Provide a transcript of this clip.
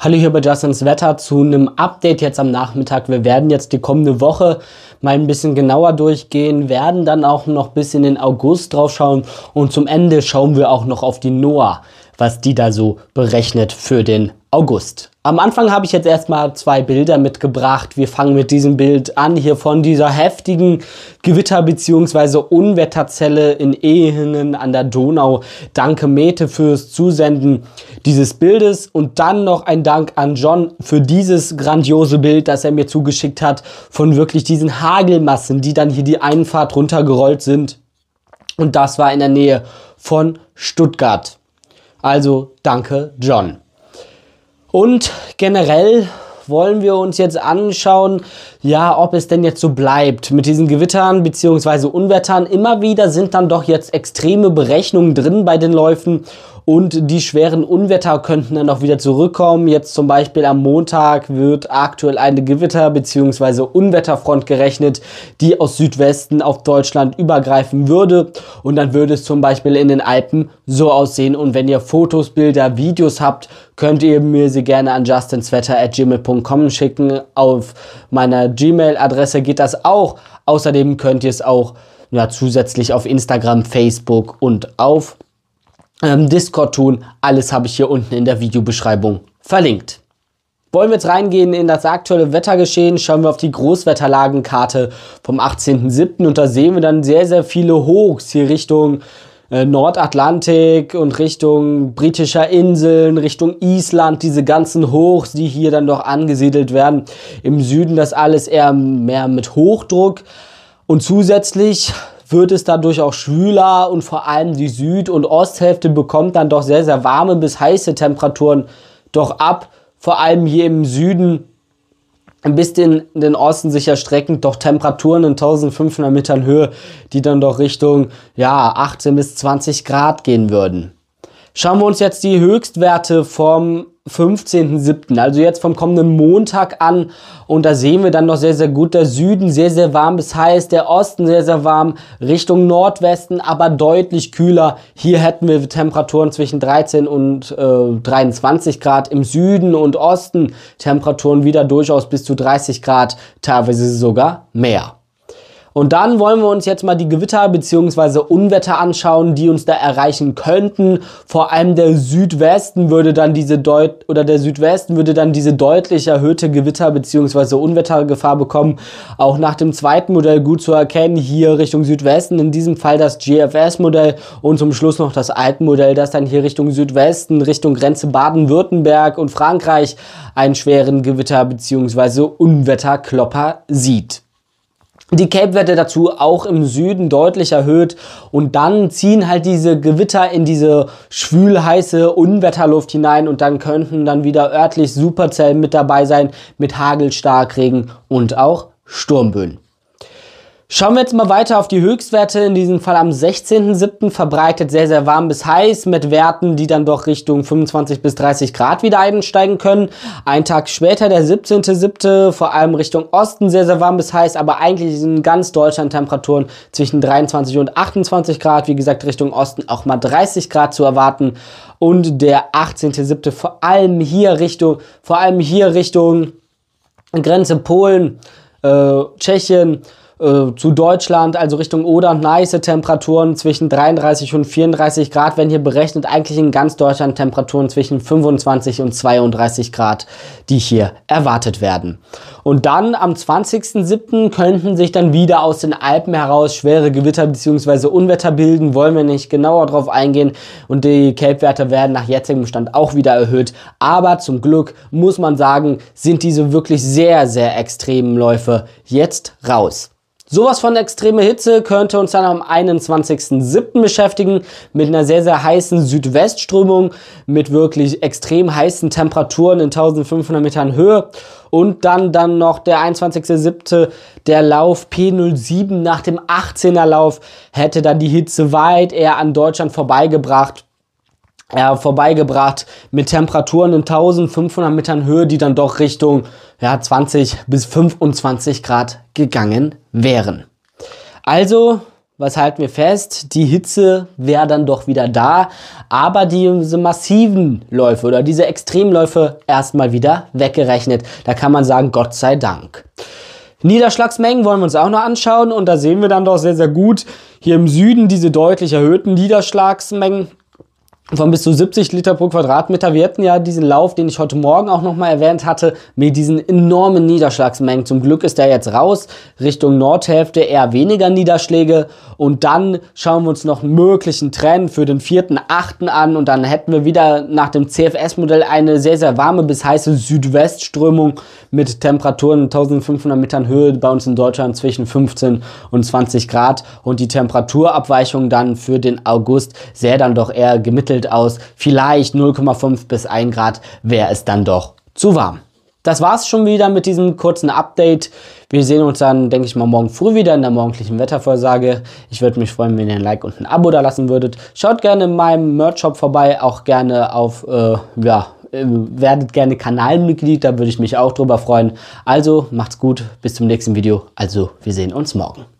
Hallo hier bei Justins Wetter zu einem Update jetzt am Nachmittag. Wir werden jetzt die kommende Woche mal ein bisschen genauer durchgehen, werden dann auch noch bis in den August drauf schauen und zum Ende schauen wir auch noch auf die NOAA, was die da so berechnet für den August. Am Anfang habe ich jetzt erstmal zwei Bilder mitgebracht. Wir fangen mit diesem Bild an, hier von dieser heftigen Gewitter- bzw. Unwetterzelle in Ehingen an der Donau. Danke Mete fürs Zusenden dieses Bildes und dann noch ein Dank an John für dieses grandiose Bild, das er mir zugeschickt hat von wirklich diesen Hagelmassen, die dann hier die Einfahrt runtergerollt sind. Und das war in der Nähe von Stuttgart. Also danke John. Und generell wollen wir uns jetzt anschauen, ja, ob es denn jetzt so bleibt. Mit diesen Gewittern bzw. Unwettern immer wieder sind dann doch jetzt extreme Berechnungen drin bei den Läufen und die schweren Unwetter könnten dann auch wieder zurückkommen. Jetzt zum Beispiel am Montag wird aktuell eine Gewitter- bzw. Unwetterfront gerechnet, die aus Südwesten auf Deutschland übergreifen würde. Und dann würde es zum Beispiel in den Alpen so aussehen. Und wenn ihr Fotos, Bilder, Videos habt, könnt ihr mir sie gerne an justinswetter.gmail.com schicken. Auf meiner Gmail-Adresse geht das auch. Außerdem könnt ihr es auch ja, zusätzlich auf Instagram, Facebook und auf ähm, Discord tun. Alles habe ich hier unten in der Videobeschreibung verlinkt. Wollen wir jetzt reingehen in das aktuelle Wettergeschehen, schauen wir auf die Großwetterlagenkarte vom 18.07. und da sehen wir dann sehr, sehr viele Hochs hier Richtung äh, Nordatlantik und Richtung britischer Inseln, Richtung Island, diese ganzen Hochs, die hier dann doch angesiedelt werden. Im Süden das alles eher mehr mit Hochdruck. Und zusätzlich wird es dadurch auch schwüler und vor allem die Süd- und Osthälfte bekommt dann doch sehr, sehr warme bis heiße Temperaturen doch ab. Vor allem hier im Süden bis in den Osten sich erstreckend doch Temperaturen in 1500 Metern Höhe, die dann doch Richtung ja, 18 bis 20 Grad gehen würden. Schauen wir uns jetzt die Höchstwerte vom 15.07., also jetzt vom kommenden Montag an. Und da sehen wir dann noch sehr, sehr gut der Süden, sehr, sehr warm das heißt der Osten sehr, sehr warm, Richtung Nordwesten, aber deutlich kühler. Hier hätten wir Temperaturen zwischen 13 und äh, 23 Grad im Süden und Osten, Temperaturen wieder durchaus bis zu 30 Grad, teilweise sogar mehr. Und dann wollen wir uns jetzt mal die Gewitter bzw. Unwetter anschauen, die uns da erreichen könnten. Vor allem der Südwesten würde dann diese deut oder der Südwesten würde dann diese deutlich erhöhte Gewitter bzw. Unwettergefahr bekommen. Auch nach dem zweiten Modell gut zu erkennen, hier Richtung Südwesten, in diesem Fall das GFS-Modell und zum Schluss noch das Altmodell, das dann hier Richtung Südwesten, Richtung Grenze Baden-Württemberg und Frankreich einen schweren Gewitter bzw. Unwetterklopper sieht die cape Capewerte dazu auch im Süden deutlich erhöht und dann ziehen halt diese Gewitter in diese schwülheiße Unwetterluft hinein und dann könnten dann wieder örtlich Superzellen mit dabei sein mit Hagel, Starkregen und auch Sturmböen. Schauen wir jetzt mal weiter auf die Höchstwerte, in diesem Fall am 16.07. verbreitet sehr, sehr warm bis heiß mit Werten, die dann doch Richtung 25 bis 30 Grad wieder einsteigen können. Ein Tag später, der 17.07., vor allem Richtung Osten sehr, sehr warm bis heiß, aber eigentlich in ganz Deutschland Temperaturen zwischen 23 und 28 Grad, wie gesagt Richtung Osten auch mal 30 Grad zu erwarten. Und der 18.07. vor allem hier Richtung, vor allem hier Richtung Grenze Polen, äh, Tschechien, äh, zu Deutschland, also Richtung Oder, nice Temperaturen zwischen 33 und 34 Grad, wenn hier berechnet eigentlich in ganz Deutschland Temperaturen zwischen 25 und 32 Grad, die hier erwartet werden. Und dann am 20.07. könnten sich dann wieder aus den Alpen heraus schwere Gewitter bzw. Unwetter bilden, wollen wir nicht genauer drauf eingehen und die Kelpwerte werden nach jetzigem Stand auch wieder erhöht, aber zum Glück muss man sagen, sind diese wirklich sehr, sehr extremen Läufe jetzt raus. Sowas von extreme Hitze könnte uns dann am 21.07. beschäftigen mit einer sehr, sehr heißen Südwestströmung, mit wirklich extrem heißen Temperaturen in 1500 Metern Höhe. Und dann, dann noch der 21.07. der Lauf P07 nach dem 18er Lauf hätte dann die Hitze weit eher an Deutschland vorbeigebracht ja, vorbeigebracht mit Temperaturen in 1500 Metern Höhe, die dann doch Richtung ja, 20 bis 25 Grad gegangen wären. Also, was halten wir fest? Die Hitze wäre dann doch wieder da, aber diese massiven Läufe oder diese Extremläufe erstmal wieder weggerechnet. Da kann man sagen, Gott sei Dank. Niederschlagsmengen wollen wir uns auch noch anschauen und da sehen wir dann doch sehr, sehr gut hier im Süden diese deutlich erhöhten Niederschlagsmengen von bis zu 70 Liter pro Quadratmeter. Wir hatten ja diesen Lauf, den ich heute Morgen auch nochmal erwähnt hatte, mit diesen enormen Niederschlagsmengen. Zum Glück ist der jetzt raus, Richtung Nordhälfte eher weniger Niederschläge. Und dann schauen wir uns noch einen möglichen Trend für den 4.8. an. Und dann hätten wir wieder nach dem CFS-Modell eine sehr, sehr warme bis heiße Südwestströmung mit Temperaturen 1500 Metern Höhe bei uns in Deutschland zwischen 15 und 20 Grad. Und die Temperaturabweichung dann für den August sähe dann doch eher gemittelt Mittelfeld aus. Vielleicht 0,5 bis 1 Grad wäre es dann doch zu warm. Das war es schon wieder mit diesem kurzen Update. Wir sehen uns dann, denke ich mal, morgen früh wieder in der morgendlichen Wettervorsage. Ich würde mich freuen, wenn ihr ein Like und ein Abo da lassen würdet. Schaut gerne in meinem Merch-Shop vorbei, auch gerne auf, äh, ja, äh, werdet gerne Kanalmitglied, da würde ich mich auch drüber freuen. Also macht's gut, bis zum nächsten Video. Also, wir sehen uns morgen.